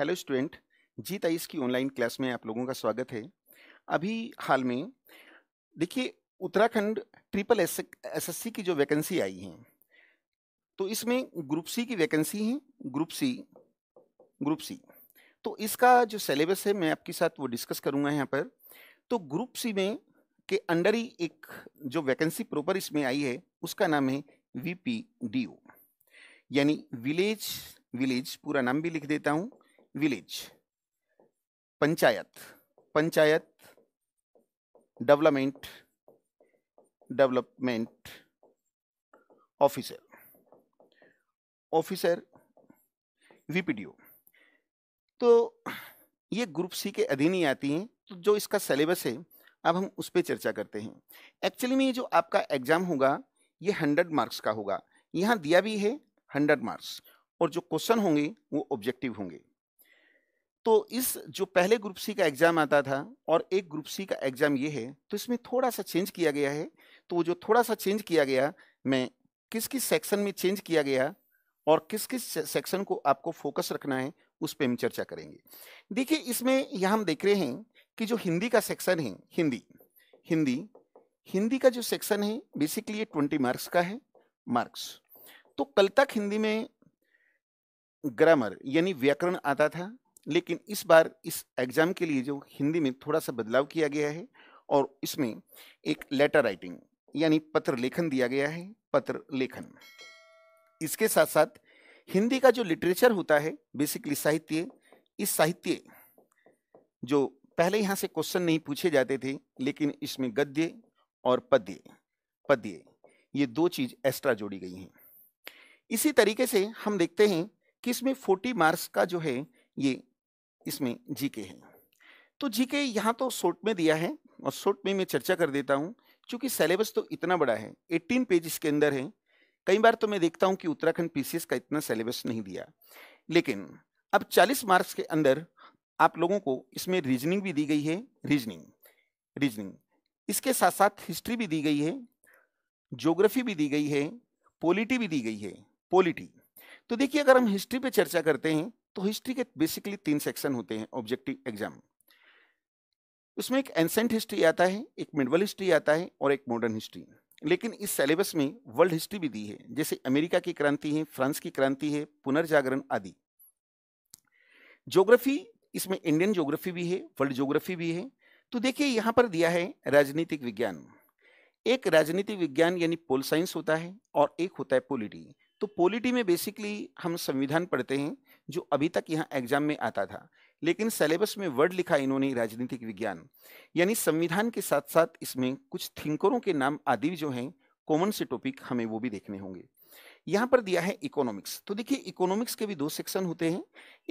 hello student जी ताइस की online class में आप लोगों का स्वागत है अभी हाल में देखिए उत्तराखंड ट्रिपल एस एसएससी की जो वैकेंसी आई है तो इसमें ग्रुप सी की वैकेंसी है ग्रुप सी ग्रुप सी तो इसका जो सिलेबस है मैं आपके साथ वो डिस्कस करूंगा यहाँ पर तो ग्रुप सी में के अंडर ही एक जो वैकेंसी प्रॉपर इसमें आई है उसका नाम है वी पी डी ओ यानी विलेज विलेज पूरा नाम भी लिख देता हूँ village panchayat panchayat development development officer officer VPDO तो ये ग्रुप सी के अधीन ही आती हैं तो जो इसका सिलेबस है अब हम उस पर चर्चा करते हैं एक्चुअली में ये जो आपका एग्जाम होगा ये हंड्रेड मार्क्स का होगा यहाँ दिया भी है हंड्रेड मार्क्स और जो क्वेश्चन होंगे वो ऑब्जेक्टिव होंगे तो इस जो पहले ग्रुप सी का एग्जाम आता था और एक ग्रुप सी का एग्जाम ये है तो इसमें थोड़ा सा चेंज किया गया है तो वो जो थोड़ा सा चेंज किया गया मैं किस किस सेक्शन में चेंज किया गया और किस किस सेक्शन को आपको फोकस रखना है उस पर हम चर्चा करेंगे देखिए इसमें यह हम देख रहे हैं कि जो हिंदी का सेक्शन है हिंदी हिंदी हिंदी का जो सेक्शन है बेसिकली ये ट्वेंटी मार्क्स का है मार्क्स तो कल तक हिंदी में ग्रामर यानी व्याकरण आता था लेकिन इस बार इस एग्ज़ाम के लिए जो हिंदी में थोड़ा सा बदलाव किया गया है और इसमें एक लेटर राइटिंग यानी पत्र लेखन दिया गया है पत्र लेखन इसके साथ साथ हिंदी का जो लिटरेचर होता है बेसिकली साहित्य इस साहित्य जो पहले यहाँ से क्वेश्चन नहीं पूछे जाते थे लेकिन इसमें गद्य और पद्य पद्य ये दो चीज़ एक्स्ट्रा जोड़ी गई हैं इसी तरीके से हम देखते हैं कि इसमें फोर्टी मार्क्स का जो है ये इसमें जीके है तो जीके यहाँ तो शोर्ट में दिया है और शोर्ट में मैं चर्चा कर देता हूँ क्योंकि सिलेबस तो इतना बड़ा है 18 पेज इसके अंदर है कई बार तो मैं देखता हूँ कि उत्तराखंड पीसीएस का इतना सिलेबस नहीं दिया लेकिन अब 40 मार्क्स के अंदर आप लोगों को इसमें रीजनिंग भी दी गई है रीजनिंग रीजनिंग इसके साथ साथ हिस्ट्री भी दी गई है जोग्राफी भी दी गई है पॉलिटी भी दी गई है पॉलिटी तो देखिए अगर हम हिस्ट्री पे चर्चा करते हैं तो हिस्ट्री के बेसिकली तीन सेक्शन होते हैं ऑब्जेक्टिव एग्जाम उसमें एक एंसेंट हिस्ट्री आता है एक मिडवल हिस्ट्री आता है और एक मॉडर्न हिस्ट्री लेकिन इस सिलेबस में वर्ल्ड हिस्ट्री भी दी है जैसे अमेरिका की क्रांति है फ्रांस की क्रांति है पुनर्जागरण आदि ज्योग्राफी इसमें इंडियन ज्योग्राफी भी है वर्ल्ड ज्योग्राफी भी है तो देखिए यहाँ पर दिया है राजनीतिक विज्ञान एक राजनीतिक विज्ञान यानी पोल साइंस होता है और एक होता है पोलिटी तो पोलिटी में बेसिकली हम संविधान पढ़ते हैं जो अभी तक यहाँ एग्जाम में आता था लेकिन सिलेबस में वर्ड लिखा इन्होंने राजनीतिक विज्ञान यानी संविधान के साथ साथ इसमें कुछ थिंकरों के नाम आदि जो हैं कॉमन से टॉपिक हमें वो भी देखने होंगे यहाँ पर दिया है इकोनॉमिक्स तो देखिए इकोनॉमिक्स के भी दो सेक्शन होते हैं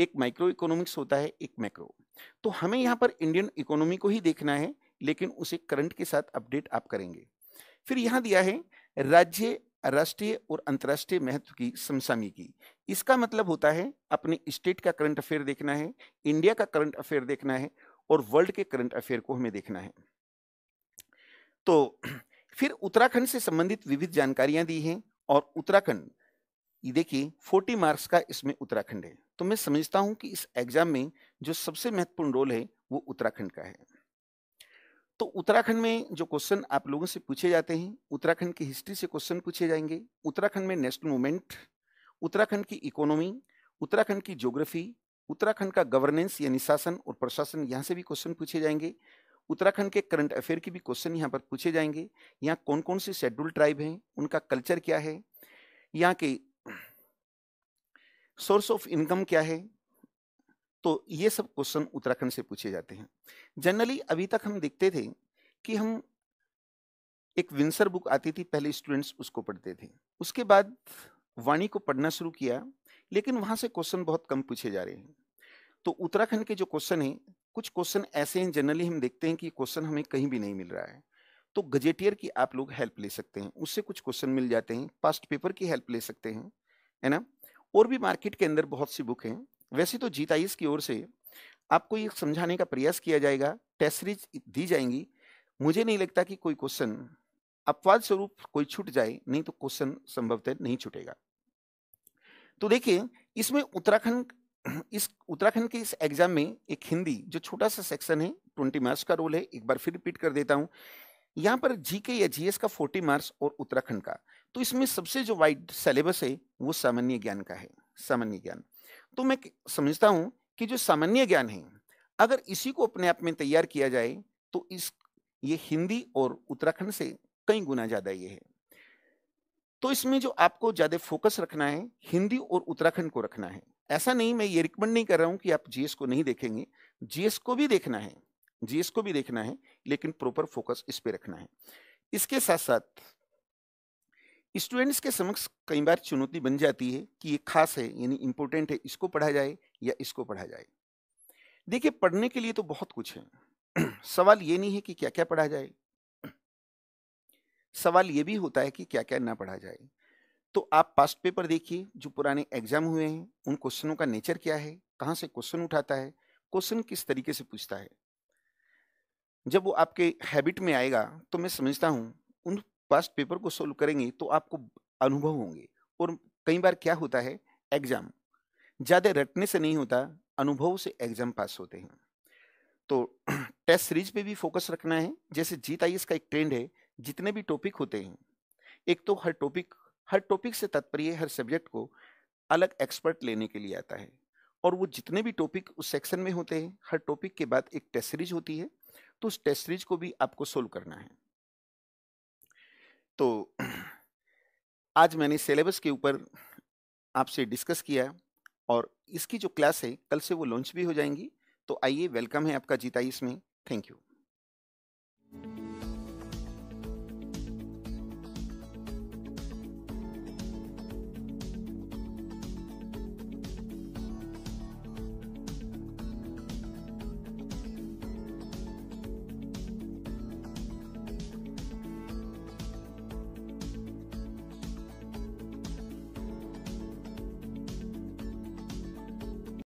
एक माइक्रो इकोनॉमिक्स होता है एक मैक्रो तो हमें यहाँ पर इंडियन इकोनॉमी को ही देखना है लेकिन उसे करंट के साथ अपडेट आप करेंगे फिर यहाँ दिया है राज्य राष्ट्रीय और अंतर्राष्ट्रीय महत्व की समसामी की इसका मतलब होता है अपने स्टेट का करंट अफेयर देखना है इंडिया का करंट अफेयर देखना है और वर्ल्ड के करंट अफेयर को हमें देखना है तो फिर उत्तराखंड से संबंधित विविध जानकारियां दी हैं और उत्तराखंड ये देखिए 40 मार्क्स का इसमें उत्तराखंड है तो मैं समझता हूं कि इस एग्जाम में जो सबसे महत्वपूर्ण रोल है वो उत्तराखंड का है तो उत्तराखंड में जो क्वेश्चन आप लोगों से पूछे जाते हैं उत्तराखंड की हिस्ट्री से क्वेश्चन पूछे जाएंगे उत्तराखंड में नेशनल मूवमेंट उत्तराखंड की इकोनॉमी उत्तराखंड की ज्योग्राफी उत्तराखंड का गवर्नेंस यानी शासन और प्रशासन यहाँ से भी क्वेश्चन पूछे जाएंगे उत्तराखंड के करंट अफेयर के भी क्वेश्चन यहाँ पर पूछे जाएंगे यहाँ कौन कौन से शेड्यूल ट्राइब हैं उनका कल्चर क्या है यहाँ के सोर्स ऑफ इनकम क्या है तो ये सब क्वेश्चन उत्तराखंड से पूछे जाते हैं जनरली अभी तक हम देखते थे कि हम एक विंसर बुक आती थी पहले स्टूडेंट्स उसको पढ़ते थे उसके बाद वाणी को पढ़ना शुरू किया लेकिन वहाँ से क्वेश्चन बहुत कम पूछे जा रहे हैं तो उत्तराखंड के जो क्वेश्चन हैं कुछ क्वेश्चन ऐसे हैं जनरली हम देखते हैं कि क्वेश्चन हमें कहीं भी नहीं मिल रहा है तो गजेटियर की आप लोग हेल्प ले सकते हैं उससे कुछ क्वेश्चन मिल जाते हैं पास्ट पेपर की हेल्प ले सकते हैं है ना और भी मार्केट के अंदर बहुत सी बुक हैं वैसे तो जीताइस की ओर से आपको ये समझाने का प्रयास किया जाएगा टेस्ट सीरीज दी जाएंगी मुझे नहीं लगता कि कोई क्वेश्चन अपवाद स्वरूप कोई छूट जाए नहीं तो क्वेश्चन संभवतः नहीं छूटेगा तो देखिए इसमें उत्तराखंड इस उत्तराखंड के इस एग्जाम में एक हिंदी जो छोटा सा सेक्शन है ट्वेंटी मार्क्स का रोल है एक बार फिर रिपीट कर देता हूँ यहाँ पर जीके या जीएस का फोर्टी मार्क्स और उत्तराखंड का तो इसमें सबसे जो वाइड सिलेबस है वो सामान्य ज्ञान का है सामान्य ज्ञान तो मैं समझता हूं कि जो सामान्य ज्ञान है अगर इसी को अपने आप में तैयार किया जाए तो इस ये हिंदी और उत्तराखंड से कई गुना ज़्यादा ये है तो इसमें जो आपको ज़्यादा फोकस रखना है हिंदी और उत्तराखंड को रखना है ऐसा नहीं मैं ये रिकमेंड नहीं कर रहा हूं कि आप जीएस को नहीं देखेंगे जीएस को भी देखना है जीएस को भी देखना है लेकिन प्रॉपर फोकस इस पर रखना है इसके साथ साथ स्टूडेंट्स के समक्ष कई बार चुनौती बन जाती है कि ये खास है यानी इम्पोर्टेंट है इसको पढ़ा जाए या इसको पढ़ा जाए देखिए पढ़ने के लिए तो बहुत कुछ है सवाल ये नहीं है कि क्या क्या पढ़ा जाए सवाल ये भी होता है कि क्या क्या ना पढ़ा जाए तो आप पास्ट पेपर देखिए जो पुराने एग्जाम हुए हैं उन क्वेश्चनों का नेचर क्या है कहाँ से क्वेश्चन उठाता है क्वेश्चन किस तरीके से पूछता है जब वो आपके हैबिट में आएगा तो मैं समझता हूँ उन पास्ट पेपर को सोल्व करेंगे तो आपको अनुभव होंगे और कई बार क्या होता है एग्जाम ज़्यादा रटने से नहीं होता अनुभव से एग्जाम पास होते हैं तो टेस्ट सीरीज पे भी फोकस रखना है जैसे जीत आई का एक ट्रेंड है जितने भी टॉपिक होते हैं एक तो हर टॉपिक हर टॉपिक से तत्पर्य हर सब्जेक्ट को अलग एक्सपर्ट लेने के लिए आता है और वो जितने भी टॉपिक उस सेक्शन में होते हैं हर टॉपिक के बाद एक टेस्ट सीरीज होती है तो उस टेस्ट सीरीज को भी आपको सोल्व करना है तो आज मैंने सिलेबस के ऊपर आपसे डिस्कस किया और इसकी जो क्लास है कल से वो लॉन्च भी हो जाएंगी तो आइए वेलकम है आपका जीता इसमें थैंक यू